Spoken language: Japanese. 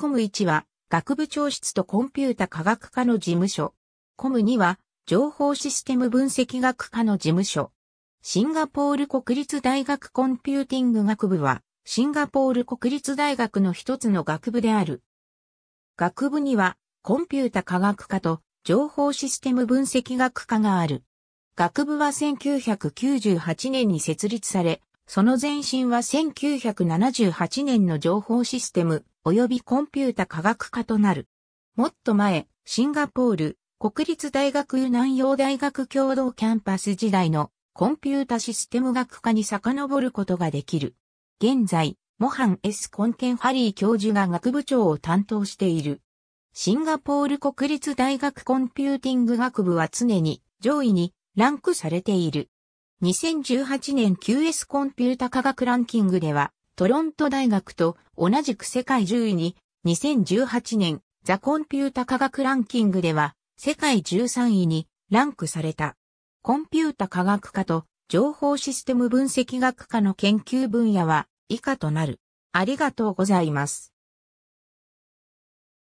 コム1は、学部長室とコンピュータ科学科の事務所。コム2は、情報システム分析学科の事務所。シンガポール国立大学コンピューティング学部は、シンガポール国立大学の一つの学部である。学部には、コンピュータ科学科と情報システム分析学科がある。学部は1998年に設立され、その前身は1978年の情報システム及びコンピュータ科学科となる。もっと前、シンガポール、国立大学南洋大学共同キャンパス時代のコンピュータシステム学科に遡ることができる。現在、モハン S コンケンハリー教授が学部長を担当している。シンガポール国立大学コンピューティング学部は常に上位にランクされている。2018年 QS コンピュータ科学ランキングではトロント大学と同じく世界10位に、2018年、ザ・コンピュータ科学ランキングでは、世界13位にランクされた。コンピュータ科学科と情報システム分析学科の研究分野は以下となる。ありがとうございます。